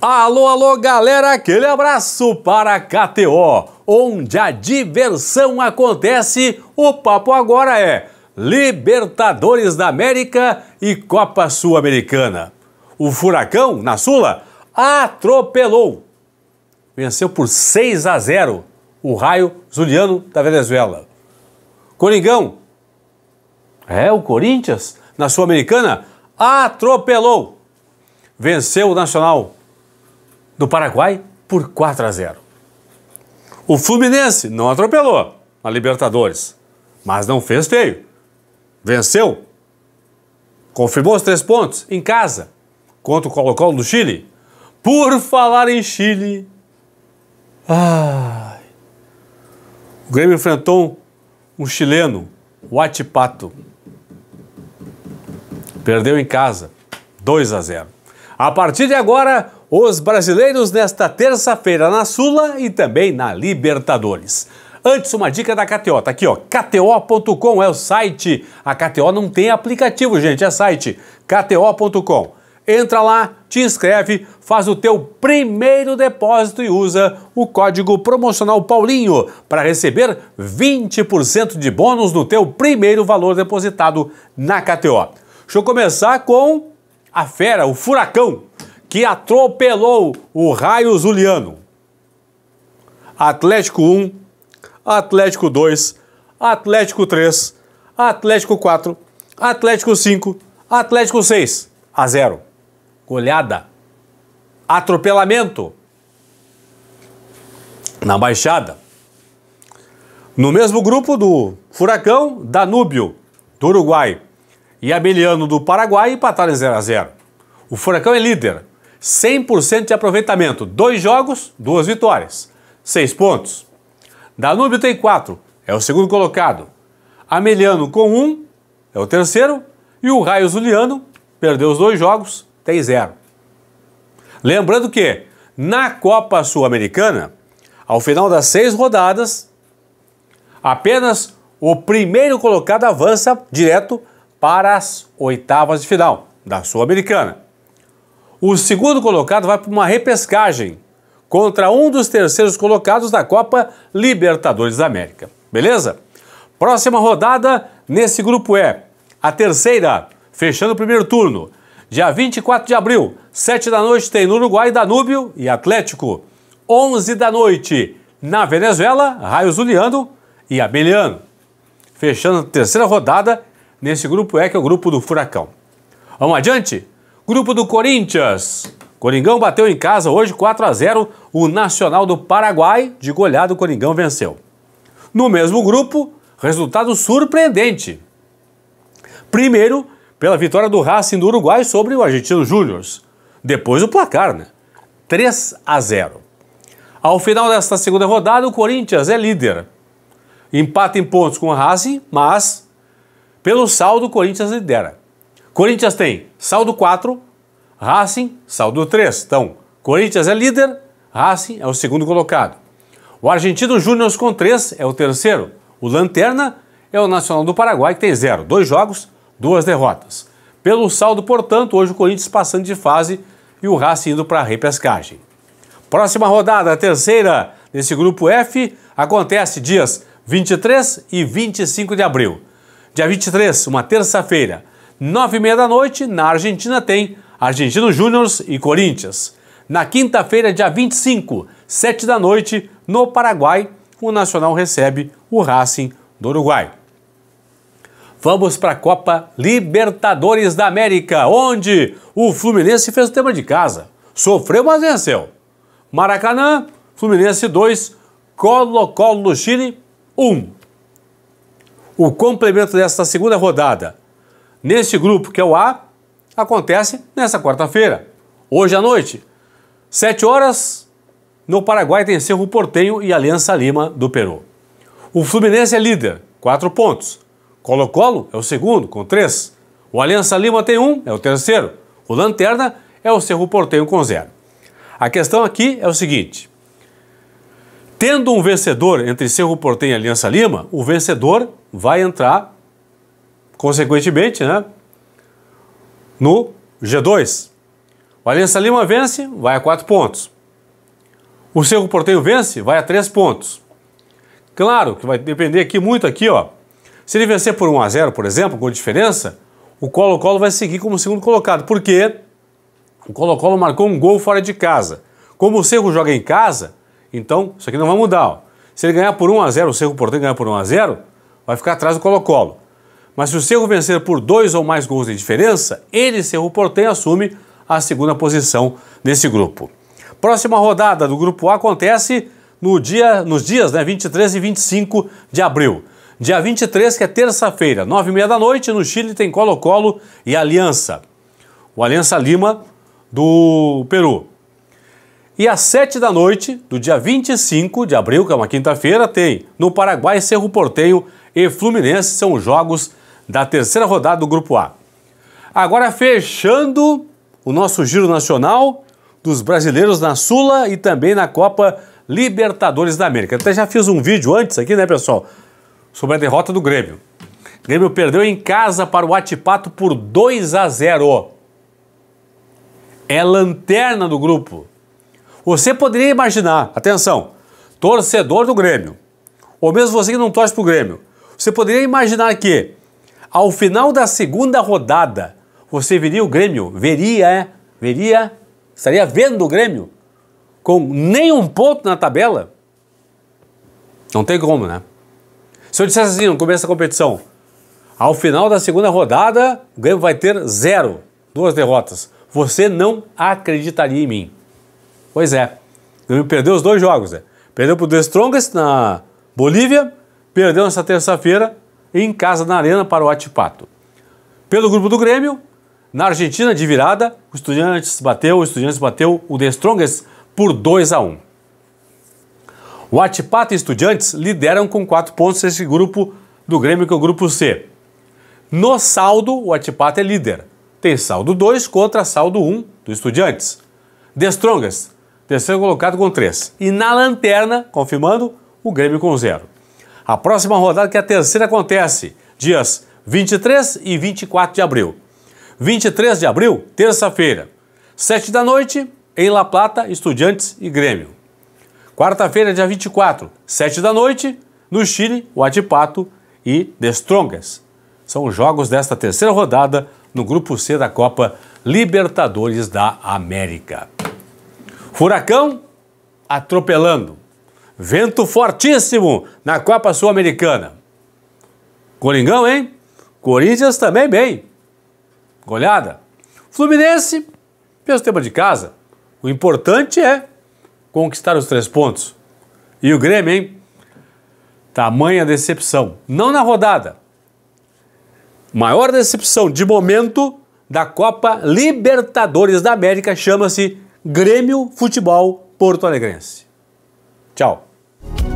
Alô, alô, galera, aquele abraço para KTO, onde a diversão acontece. O papo agora é Libertadores da América e Copa Sul-Americana. O Furacão, na Sula, atropelou. Venceu por 6 a 0 o Raio Juliano da Venezuela. Coringão, é o Corinthians, na Sul-Americana, atropelou. Venceu o Nacional do Paraguai por 4 a 0. O Fluminense não atropelou na Libertadores, mas não fez feio. Venceu. Confirmou os três pontos em casa contra o Colo-Colo do Chile. Por falar em Chile. Ai, o Grêmio enfrentou um chileno, o Atipato. Perdeu em casa, 2 a 0. A partir de agora, os brasileiros nesta terça-feira na Sula e também na Libertadores. Antes, uma dica da KTO, tá aqui ó, kto.com é o site. A KTO não tem aplicativo, gente, é site kto.com. Entra lá, te inscreve, faz o teu primeiro depósito e usa o código promocional Paulinho para receber 20% de bônus no teu primeiro valor depositado na KTO. Deixa eu começar com a fera, o furacão que atropelou o raio zuliano. Atlético 1, Atlético 2, Atlético 3, Atlético 4, Atlético 5, Atlético 6 a 0. Goleada. Atropelamento. Na Baixada. No mesmo grupo do Furacão, Danúbio, do Uruguai, e Abeliano, do Paraguai, empataram em 0 a 0. O Furacão é líder, 100% de aproveitamento, dois jogos, duas vitórias, seis pontos. Danúbio tem quatro, é o segundo colocado. Ameliano com um, é o terceiro. E o Raio Zuliano perdeu os dois jogos, tem zero. Lembrando que na Copa Sul-Americana, ao final das seis rodadas, apenas o primeiro colocado avança direto para as oitavas de final da Sul-Americana. O segundo colocado vai para uma repescagem contra um dos terceiros colocados da Copa Libertadores da América. Beleza? Próxima rodada nesse grupo é a terceira, fechando o primeiro turno. Dia 24 de abril, 7 da noite, tem no Uruguai Danúbio e Atlético. 11 da noite, na Venezuela, Raio Zuliano e Abeliano. Fechando a terceira rodada nesse grupo é que é o grupo do Furacão. Vamos adiante? Grupo do Corinthians. Coringão bateu em casa hoje 4 a 0 o Nacional do Paraguai, de goleado o Coringão venceu. No mesmo grupo, resultado surpreendente. Primeiro, pela vitória do Racing do Uruguai sobre o Argentino Júnior. Depois o placar, né? 3 a 0. Ao final desta segunda rodada, o Corinthians é líder. Empata em pontos com o Racing, mas pelo saldo o Corinthians lidera. Corinthians tem saldo 4, Racing, saldo 3. Então, Corinthians é líder, Racing é o segundo colocado. O Argentino Júnior com 3 é o terceiro. O Lanterna é o Nacional do Paraguai, que tem 0. Dois jogos, duas derrotas. Pelo saldo, portanto, hoje o Corinthians passando de fase e o Racing indo para a repescagem. Próxima rodada, a terceira desse grupo F, acontece dias 23 e 25 de abril. Dia 23, uma terça-feira. Nove e meia da noite, na Argentina tem Argentino Júnior e Corinthians. Na quinta-feira, dia 25, sete da noite, no Paraguai, o Nacional recebe o Racing do Uruguai. Vamos para a Copa Libertadores da América, onde o Fluminense fez o tema de casa. Sofreu, mas venceu. Maracanã, Fluminense 2, Colo-Colo do Chile 1. Um. O complemento desta segunda rodada Nesse grupo que é o A, acontece nessa quarta-feira, hoje à noite. 7 horas, no Paraguai tem Cerro Portenho e Aliança Lima do Peru. O Fluminense é líder, 4 pontos. Colo-Colo é o segundo, com 3. O Aliança Lima tem 1, um, é o terceiro. O Lanterna é o Cerro Portenho com 0. A questão aqui é o seguinte. Tendo um vencedor entre Cerro Portenho e Aliança Lima, o vencedor vai entrar consequentemente, né, no G2. O Aliança Lima vence, vai a 4 pontos. O Cerro Porteio vence, vai a 3 pontos. Claro que vai depender aqui muito aqui, ó. Se ele vencer por 1 a 0, por exemplo, com diferença, o Colo-Colo vai seguir como segundo colocado, porque o Colo-Colo marcou um gol fora de casa. Como o Cerro joga em casa, então isso aqui não vai mudar. Ó. Se ele ganhar por 1 a 0, o Cerro Porteio ganhar por 1 a 0, vai ficar atrás do Colo-Colo. Mas se o Cerro vencer por dois ou mais gols de diferença, ele, Cerro Porteio, assume a segunda posição nesse grupo. Próxima rodada do grupo A acontece no dia, nos dias né, 23 e 25 de abril. Dia 23, que é terça-feira, 9h30 da noite, no Chile tem Colo-Colo e Aliança. O Aliança Lima do Peru. E às 7 da noite, do dia 25 de abril, que é uma quinta-feira, tem no Paraguai Cerro Porteio e Fluminense. São jogos da terceira rodada do Grupo A. Agora fechando o nosso giro nacional dos brasileiros na Sula e também na Copa Libertadores da América. Até já fiz um vídeo antes aqui, né, pessoal, sobre a derrota do Grêmio. O Grêmio perdeu em casa para o Atipato por 2 a 0. É lanterna do grupo. Você poderia imaginar, atenção, torcedor do Grêmio, ou mesmo você que não torce para o Grêmio, você poderia imaginar que ao final da segunda rodada, você veria o Grêmio, veria, é? veria, estaria vendo o Grêmio com nenhum ponto na tabela? Não tem como, né? Se eu dissesse assim no começo da competição, ao final da segunda rodada, o Grêmio vai ter zero, duas derrotas. Você não acreditaria em mim. Pois é, o Grêmio perdeu os dois jogos, né? Perdeu para o The Strongest na Bolívia, perdeu nessa terça-feira em casa na Arena para o Atipato. Pelo grupo do Grêmio, na Argentina de virada, o Estudiantes bateu, o Estudiantes bateu o The Strongest por 2 a 1. O Atipato e Estudiantes lideram com 4 pontos esse grupo do Grêmio, que é o grupo C. No saldo, o Atipato é líder. Tem saldo 2 contra saldo 1 um do Estudiantes. The Strongest, terceiro colocado com 3. E na lanterna, confirmando, o Grêmio com 0. A próxima rodada, que é a terceira, acontece dias 23 e 24 de abril. 23 de abril, terça-feira, 7 da noite, em La Plata, Estudiantes e Grêmio. Quarta-feira, dia 24, 7 da noite, no Chile, Huatipato e The Strongest. São os jogos desta terceira rodada no Grupo C da Copa Libertadores da América. Furacão atropelando. Vento fortíssimo na Copa Sul-Americana. Coringão, hein? Corinthians também bem. Goleada. Fluminense, mesmo tema de casa, o importante é conquistar os três pontos. E o Grêmio, hein? Tamanha decepção. Não na rodada. Maior decepção de momento da Copa Libertadores da América chama-se Grêmio Futebol Porto Alegrense. Tchau. Bye.